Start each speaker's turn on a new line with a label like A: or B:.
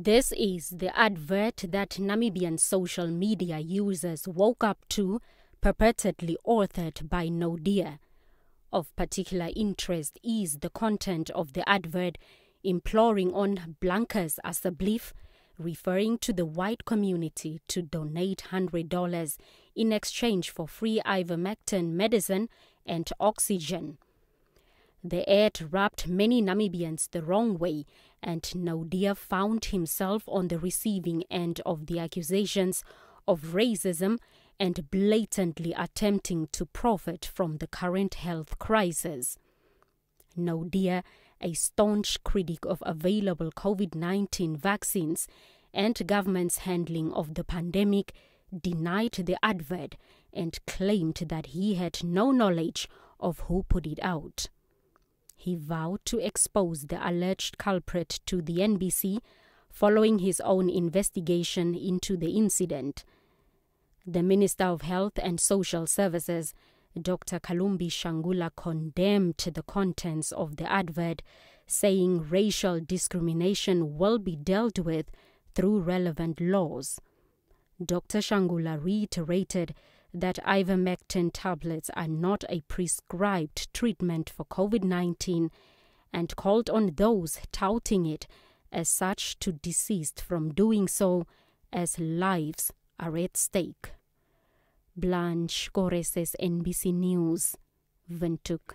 A: This is the advert that Namibian social media users woke up to, purportedly authored by Nodia. Of particular interest is the content of the advert imploring on blankers as a belief, referring to the white community to donate $100 in exchange for free ivermectin medicine and oxygen. The ad rubbed many Namibians the wrong way, and Naudia found himself on the receiving end of the accusations of racism and blatantly attempting to profit from the current health crisis. Naudia, a staunch critic of available COVID 19 vaccines and government's handling of the pandemic, denied the advert and claimed that he had no knowledge of who put it out. He vowed to expose the alleged culprit to the NBC following his own investigation into the incident. The Minister of Health and Social Services, Dr. Kalumbi Shangula, condemned the contents of the advert, saying racial discrimination will be dealt with through relevant laws. Dr. Shangula reiterated that ivermectin tablets are not a prescribed treatment for COVID 19 and called on those touting it as such to desist from doing so as lives are at stake. Blanche Correses, NBC News, Ventuk.